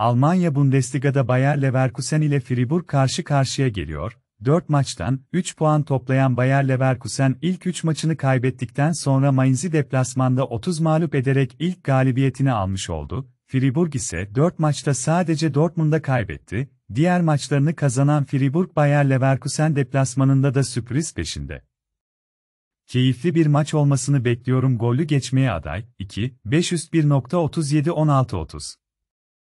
Almanya Bundesliga'da Bayer Leverkusen ile Fribourg karşı karşıya geliyor. 4 maçtan 3 puan toplayan Bayer Leverkusen ilk 3 maçını kaybettikten sonra Mainz'i deplasmanda 30 mağlup ederek ilk galibiyetini almış oldu. Fribourg ise 4 maçta sadece Dortmund'a kaybetti. Diğer maçlarını kazanan Fribourg Bayer Leverkusen deplasmanında da sürpriz peşinde. Keyifli bir maç olmasını bekliyorum gollü geçmeye aday 2 5 üst 1.37 16 30.